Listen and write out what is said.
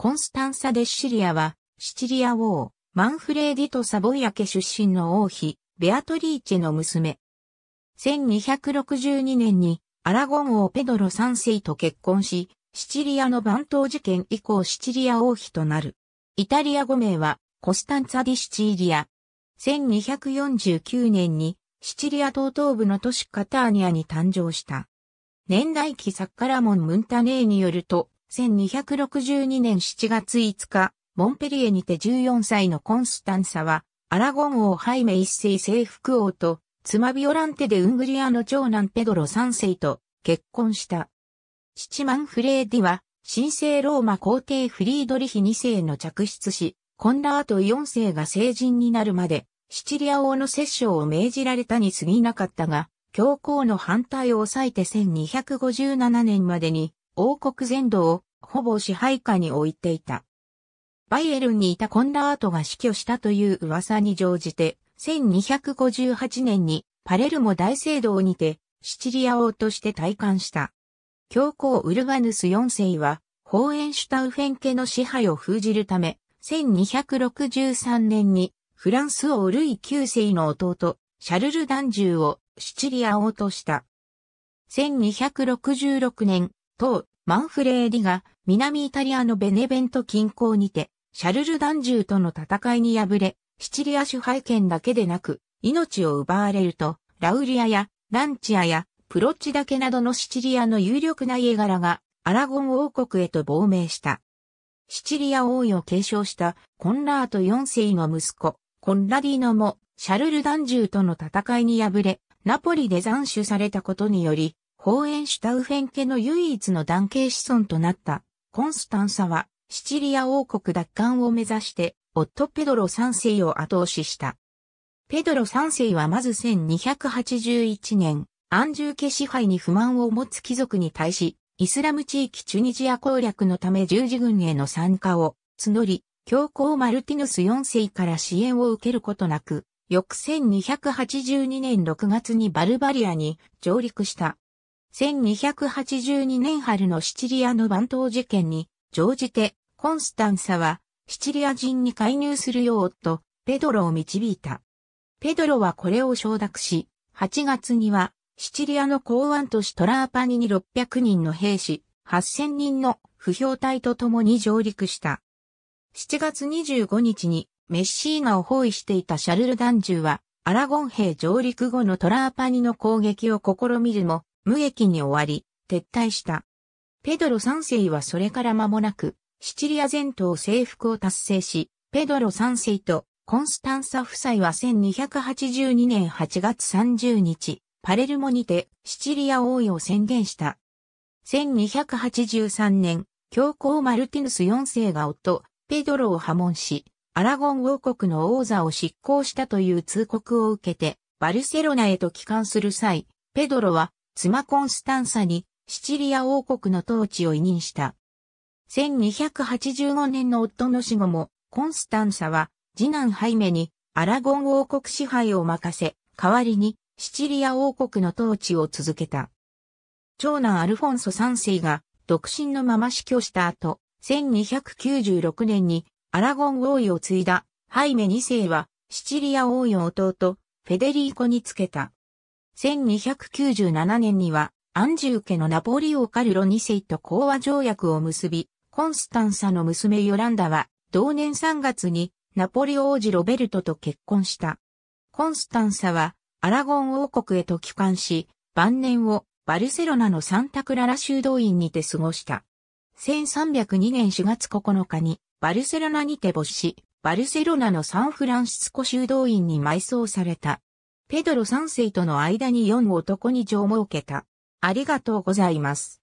コンスタンサ・デッシリアは、シチリア王、マンフレーディとサボイア家出身の王妃、ベアトリーチェの娘。1262年に、アラゴン王ペドロ3世と結婚し、シチリアの番頭事件以降シチリア王妃となる。イタリア語名は、コスタンツァ・ディ・シチリア。1249年に、シチリア東東部の都市カターニアに誕生した。年代記ッカラモン・ムンタネーによると、1262年7月5日、モンペリエにて14歳のコンスタンサは、アラゴン王ハイメ一世征服王と、妻ビオランテでウングリアの長男ペドロ三世と結婚した。父マンフレーディは、神聖ローマ皇帝フリードリヒ二世の着出し、コンラート世が成人になるまで、シチリア王の摂政を命じられたに過ぎなかったが、教皇の反対を抑えて1257年までに、王国全土をほぼ支配下に置いていた。バイエルンにいたコンラートが死去したという噂に乗じて、1258年にパレルモ大聖堂にてシチリア王として退官した。教皇ウルガヌス4世は、ホーエンシュタウフェン家の支配を封じるため、1263年にフランス王ルイ9世の弟、シャルル・ダンジューをシチリア王とした。1266年、当マンフレーディが南イタリアのベネベント近郊にて、シャルル・ダンジューとの戦いに敗れ、シチリア支配権だけでなく、命を奪われると、ラウリアやランチアやプロッチだけなどのシチリアの有力な家柄がアラゴン王国へと亡命した。シチリア王位を継承したコンラート4世の息子、コンラディーノもシャルル・ダンジューとの戦いに敗れ、ナポリで斬首されたことにより、ホーエンシュタウフェン家の唯一の男系子孫となったコンスタンサはシチリア王国奪還を目指して夫ペドロ3世を後押しした。ペドロ3世はまず1281年、アンジュー家支配に不満を持つ貴族に対し、イスラム地域チュニジア攻略のため十字軍への参加を募り、教皇マルティヌス4世から支援を受けることなく、翌1282年6月にバルバリアに上陸した。1282年春のシチリアの番頭事件に乗じて、コンスタンサは、シチリア人に介入するようと、ペドロを導いた。ペドロはこれを承諾し、8月には、シチリアの港湾都市トラーパニに600人の兵士、8000人の不評隊と共に上陸した。7月25日にメッシーナを包囲していたシャルル・ダンジュは、アラゴン兵上陸後のトラーパニの攻撃を試みるも、無益に終わり、撤退した。ペドロ3世はそれから間もなく、シチリア全島征服を達成し、ペドロ3世とコンスタンサ夫妻は1282年8月30日、パレルモにてシチリア王位を宣言した。1283年、教皇マルティヌス4世が夫、ペドロを破門し、アラゴン王国の王座を執行したという通告を受けて、バルセロナへと帰還する際、ペドロは妻コンスタンサにシチリア王国の統治を委任した。1285年の夫の死後も、コンスタンサは、次男ハイメに、アラゴン王国支配を任せ、代わりに、シチリア王国の統治を続けた。長男アルフォンソ3世が、独身のまま死去した後、1296年に、アラゴン王位を継いだ、ハイメ2世は、シチリア王位を弟、フェデリーコにつけた。1297年には、アンジュー家のナポリオ・カルロ2世と講和条約を結び、コンスタンサの娘ヨランダは、同年3月に、ナポリ王子ロベルトと結婚した。コンスタンサは、アラゴン王国へと帰還し、晩年をバルセロナのサンタクララ修道院にて過ごした。1302年4月9日に、バルセロナにて没し、バルセロナのサンフランシスコ修道院に埋葬された。ペドロ3世との間に4男に情を設けた。ありがとうございます。